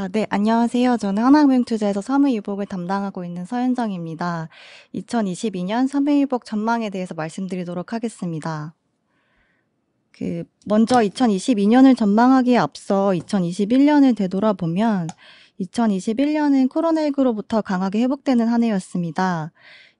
아, 네, 안녕하세요. 저는 하나금융투자에서 사무유복을 담당하고 있는 서현정입니다. 2022년 사무위복 전망에 대해서 말씀드리도록 하겠습니다. 그 먼저 2022년을 전망하기에 앞서 2021년을 되돌아보면 2021년은 코로나19로부터 강하게 회복되는 한 해였습니다.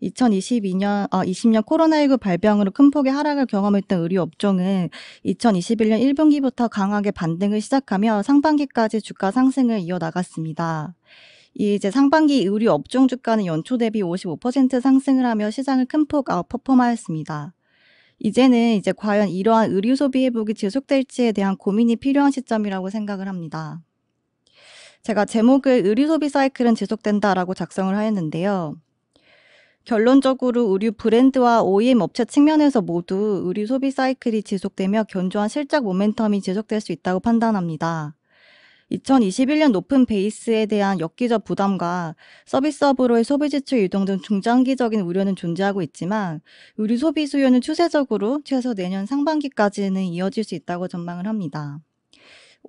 2022년 어 20년 코로나19 발병으로 큰 폭의 하락을 경험했던 의류 업종은 2021년 1분기부터 강하게 반등을 시작하며 상반기까지 주가 상승을 이어나갔습니다. 이 이제 상반기 의류 업종 주가는 연초 대비 55% 상승을 하며 시장을 큰 폭 아웃퍼폼하였습니다. 이제는 이제 과연 이러한 의류 소비 회복이 지속될지에 대한 고민이 필요한 시점이라고 생각을 합니다. 제가 제목을 의류 소비 사이클은 지속된다라고 작성을 하였는데요. 결론적으로 의류 브랜드와 OEM 업체 측면에서 모두 의류 소비 사이클이 지속되며 견조한 실적 모멘텀이 지속될 수 있다고 판단합니다. 2021년 높은 베이스에 대한 역기적 부담과 서비스업으로의 소비 지출 유동 등 중장기적인 우려는 존재하고 있지만 의류 소비 수요는 추세적으로 최소 내년 상반기까지는 이어질 수 있다고 전망을 합니다.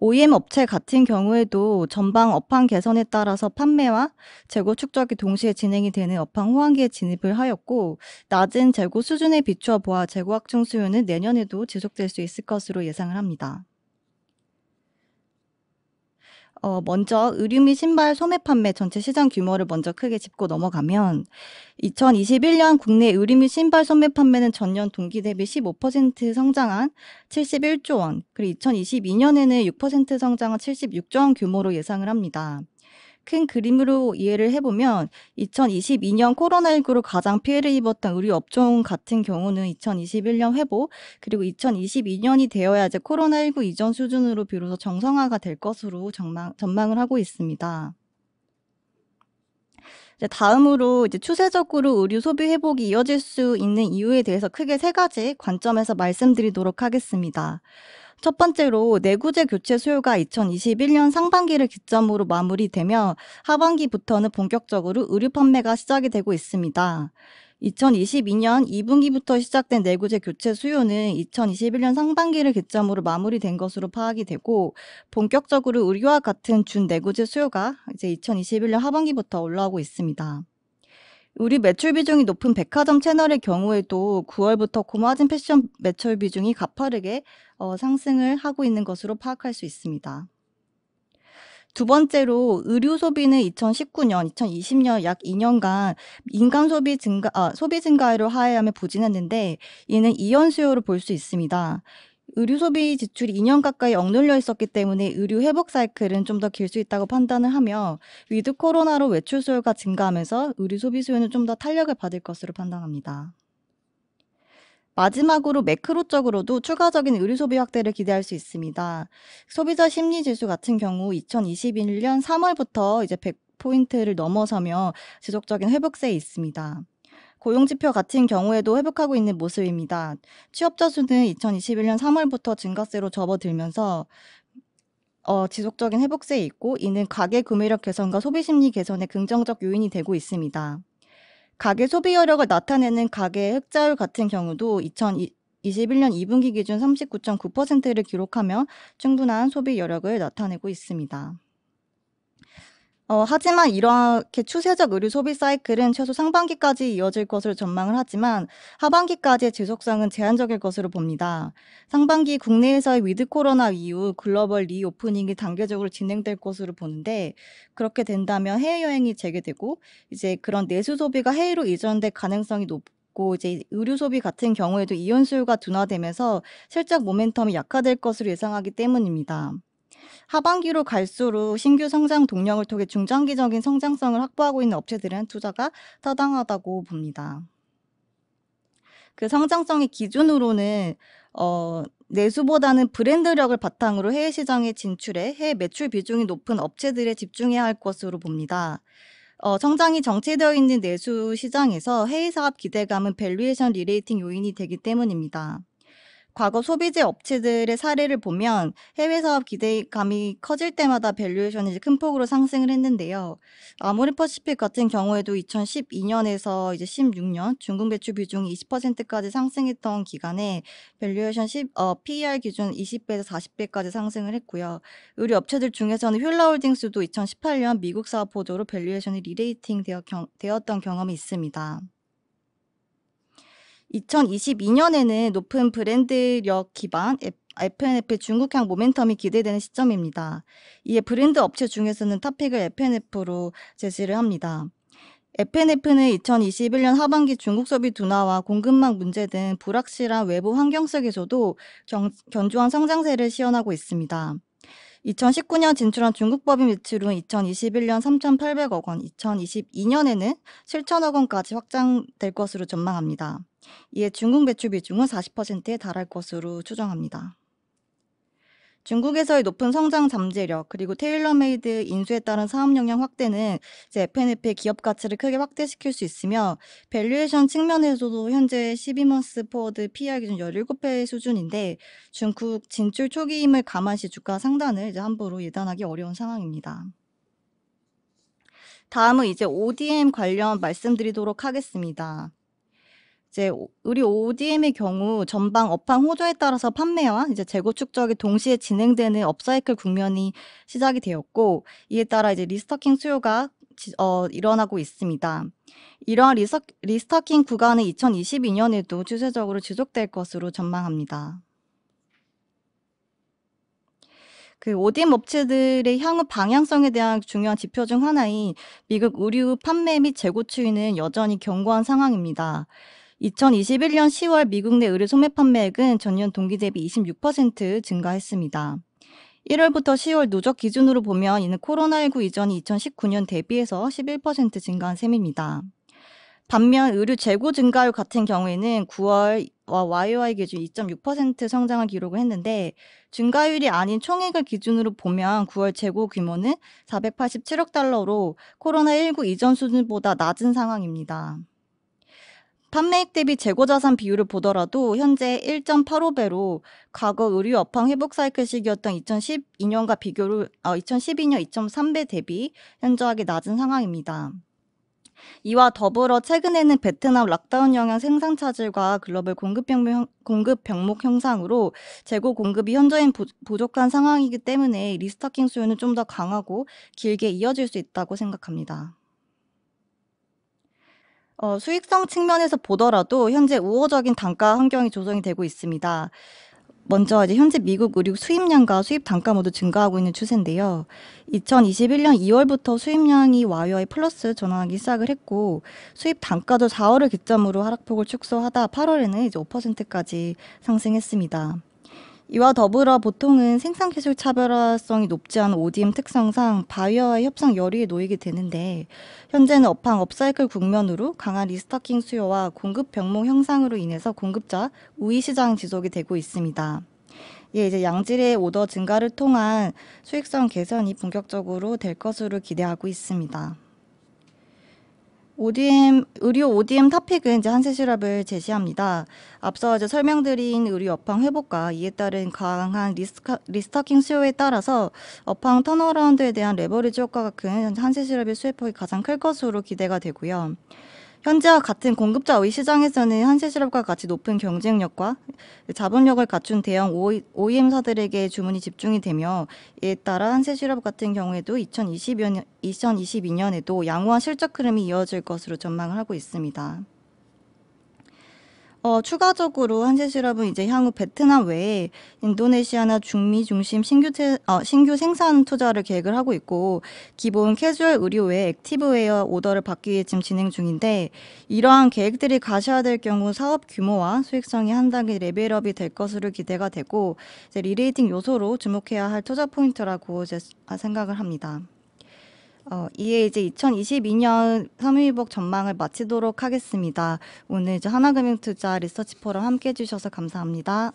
OEM 업체 같은 경우에도 전방 업황 개선에 따라서 판매와 재고 축적이 동시에 진행이 되는 업황 호황기에 진입을 하였고 낮은 재고 수준에 비추어 보아 재고 확충 수요는 내년에도 지속될 수 있을 것으로 예상을 합니다. 어, 먼저 의류 및 신발 소매 판매 전체 시장 규모를 먼저 크게 짚고 넘어가면 2021년 국내 의류 및 신발 소매 판매는 전년 동기 대비 15% 성장한 71조 원, 그리고 2022년에는 6% 성장한 76조 원 규모로 예상을 합니다. 큰 그림으로 이해를 해보면 2022년 코로나19로 가장 피해를 입었던 의류 업종 같은 경우는 2021년 회복 그리고 2022년이 되어야 이제 코로나19 이전 수준으로 비로소 정상화가 될 것으로 전망, 전망을 하고 있습니다. 이제 다음으로 이제 추세적으로 의류 소비 회복이 이어질 수 있는 이유에 대해서 크게 세 가지 관점에서 말씀드리도록 하겠습니다. 첫 번째로 내구재 교체 수요가 2021년 상반기를 기점으로 마무리되며 하반기부터는 본격적으로 의류 판매가 시작이 되고 있습니다. 2022년 2분기부터 시작된 내구재 교체 수요는 2021년 상반기를 기점으로 마무리된 것으로 파악이 되고 본격적으로 의류와 같은 준 내구재 수요가 이제 2021년 하반기부터 올라오고 있습니다. 우리 매출 비중이 높은 백화점 채널의 경우에도 9월부터 고마 진 패션 매출 비중이 가파르게 어, 상승을 하고 있는 것으로 파악할 수 있습니다. 두 번째로 의료 소비는 2019년, 2020년 약 2년간 인간 소비 증가 아, 소비 증가율을 하회하며 부진했는데 이는 이연 수요로 볼 수 있습니다. 의류 소비 지출이 2년 가까이 억눌려 있었기 때문에 의류 회복 사이클은 좀 더 길 수 있다고 판단을 하며 위드 코로나로 외출 수요가 증가하면서 의류 소비 수요는 좀 더 탄력을 받을 것으로 판단합니다. 마지막으로 매크로적으로도 추가적인 의류 소비 확대를 기대할 수 있습니다. 소비자 심리 지수 같은 경우 2021년 3월부터 이제 100포인트를 넘어서며 지속적인 회복세에 있습니다. 고용지표 같은 경우에도 회복하고 있는 모습입니다. 취업자 수는 2021년 3월부터 증가세로 접어들면서 어, 지속적인 회복세에 있고 이는 가계 구매력 개선과 소비 심리 개선의 긍정적 요인이 되고 있습니다. 가계 소비 여력을 나타내는 가계 흑자율 같은 경우도 2021년 2분기 기준 39.9%를 기록하며 충분한 소비 여력을 나타내고 있습니다. 어, 하지만 이렇게 추세적 의류 소비 사이클은 최소 상반기까지 이어질 것으로 전망을 하지만 하반기까지의 지속성은 제한적일 것으로 봅니다. 상반기 국내에서의 위드 코로나 이후 글로벌 리오프닝이 단계적으로 진행될 것으로 보는데 그렇게 된다면 해외여행이 재개되고 이제 그런 내수 소비가 해외로 이전될 가능성이 높고 이제 의류 소비 같은 경우에도 이연 수요가 둔화되면서 실적 모멘텀이 약화될 것으로 예상하기 때문입니다. 하반기로 갈수록 신규 성장 동력을 통해 중장기적인 성장성을 확보하고 있는 업체들은 투자가 타당하다고 봅니다. 그 성장성의 기준으로는 어, 내수보다는 브랜드력을 바탕으로 해외 시장에 진출해 해외 매출 비중이 높은 업체들에 집중해야 할 것으로 봅니다. 어, 성장이 정체되어 있는 내수 시장에서 해외 사업 기대감은 밸류에이션 리레이팅 요인이 되기 때문입니다. 과거 소비재 업체들의 사례를 보면 해외 사업 기대감이 커질 때마다 밸류에이션이 큰 폭으로 상승을 했는데요. 아모리퍼시픽 같은 경우에도 2012년에서 이제 16년 중국 매출 비중이 20%까지 상승했던 기간에 밸류에이션 10, 어, PER 기준 20배에서 40배까지 상승을 했고요. 의류 업체들 중에서는 휠라홀딩스도 2018년 미국 사업 보도로 밸류에이션이 리레이팅 되었던 경험이 있습니다. 2022년에는 높은 브랜드력 기반 F&F의 n 중국향 모멘텀이 기대되는 시점입니다. 이에 브랜드 업체 중에서는 탑픽을 F&F로 n 제시를 합니다. FNF는 2021년 하반기 중국 소비 둔화와 공급망 문제 등 불확실한 외부 환경 속에서도 견, 견조한 성장세를 시현하고 있습니다. 2019년 진출한 중국법인 매출은 2021년 3,800억 원, 2022년에는 7,000억 원까지 확장될 것으로 전망합니다. 이에 중국 매출 비중은 40%에 달할 것으로 추정합니다. 중국에서의 높은 성장 잠재력 그리고 테일러메이드 인수에 따른 사업 역량 확대는 이제 FNF의 기업 가치를 크게 확대시킬 수 있으며 밸류에이션 측면에서도 현재 12먼스 포워드 PR 기준 17배 수준인데 중국 진출 초기임을 감안시 주가 상단을 이제 함부로 예단하기 어려운 상황입니다. 다음은 이제 ODM 관련 말씀드리도록 하겠습니다. 이제 우리 ODM의 경우 전방 업황 호조에 따라서 판매와 이제 재고 축적이 동시에 진행되는 업사이클 국면이 시작이 되었고 이에 따라 이제 리스터킹 수요가 어, 일어나고 있습니다. 이러한 리서, 리스터킹 구간은 2022년에도 추세적으로 지속될 것으로 전망합니다. 그 ODM 업체들의 향후 방향성에 대한 중요한 지표 중 하나인 미국 의류 판매 및 재고 추이는 여전히 견고한 상황입니다. 2021년 10월 미국 내 의류 소매 판매액은 전년 동기 대비 26% 증가했습니다. 1월부터 10월 누적 기준으로 보면 이는 코로나19 이전 이 2019년 대비해서 11% 증가한 셈입니다. 반면 의류 재고 증가율 같은 경우에는 9월와 YOY 기준 2.6% 성장을 기록을 했는데 증가율이 아닌 총액을 기준으로 보면 9월 재고 규모는 487억 달러로 코로나19 이전 수준보다 낮은 상황입니다. 판매액 대비 재고 자산 비율을 보더라도 현재 1.85배로 과거 의류 업황 회복 사이클 시기였던 2012년과 비교를 어, 2012년 2.3배 대비 현저하게 낮은 상황입니다. 이와 더불어 최근에는 베트남 락다운 영향 생산 차질과 글로벌 공급 병목, 공급 병목 형상으로 재고 공급이 현저히 부족한 상황이기 때문에 리스타킹 수요는 좀 더 강하고 길게 이어질 수 있다고 생각합니다. 어, 수익성 측면에서 보더라도 현재 우호적인 단가 환경이 조성이 되고 있습니다. 먼저 이제 현재 미국 의류 수입량과 수입 단가 모두 증가하고 있는 추세인데요. 2021년 2월부터 수입량이 와이어 플러스 전환하기 시작을 했고 수입 단가도 4월을 기점으로 하락폭을 축소하다 8월에는 이제 5%까지 상승했습니다. 이와 더불어 보통은 생산기술 차별화성이 높지 않은 ODM 특성상 바이어와의 협상 열의에 놓이게 되는데 현재는 업황 업사이클 국면으로 강한 리스타킹 수요와 공급 병목 형상으로 인해서 공급자 우위 시장 지속이 되고 있습니다. 예, 이제 양질의 오더 증가를 통한 수익성 개선이 본격적으로 될 것으로 기대하고 있습니다. ODM 의료 ODM 탑픽은 이제 한세 시럽을 제시합니다. 앞서 이제 설명드린 의료 업황 회복과 이에 따른 강한 리스카, 리스타킹 수요에 따라서 업황 턴어라운드에 대한 레버리지 효과가 큰 한세 시럽의 수혜폭이 가장 클 것으로 기대가 되고요. 현재와 같은 공급자 의 시장에서는 한세실업과 같이 높은 경쟁력과 자본력을 갖춘 대형 OEM사들에게 주문이 집중이 되며 이에 따라 한세실업 같은 경우에도 2020년, 2022년에도 양호한 실적 흐름이 이어질 것으로 전망을 하고 있습니다. 어, 추가적으로 한세 실업은 이제 향후 베트남 외에 인도네시아나 중미 중심 신규, 태, 어, 신규 생산 투자를 계획을 하고 있고 기본 캐주얼 의류 외에 액티브웨어 오더를 받기 위해 지금 진행 중인데 이러한 계획들이 가셔야 될 경우 사업 규모와 수익성이 한 단계 레벨업이 될 것으로 기대가 되고 이제 리레이팅 요소로 주목해야 할 투자 포인트라고 이제 생각을 합니다. 어, 이에 이제 2022년 3위일복 전망을 마치도록 하겠습니다. 오늘 이제 하나금융투자 리서치 포럼 함께 해주셔서 감사합니다.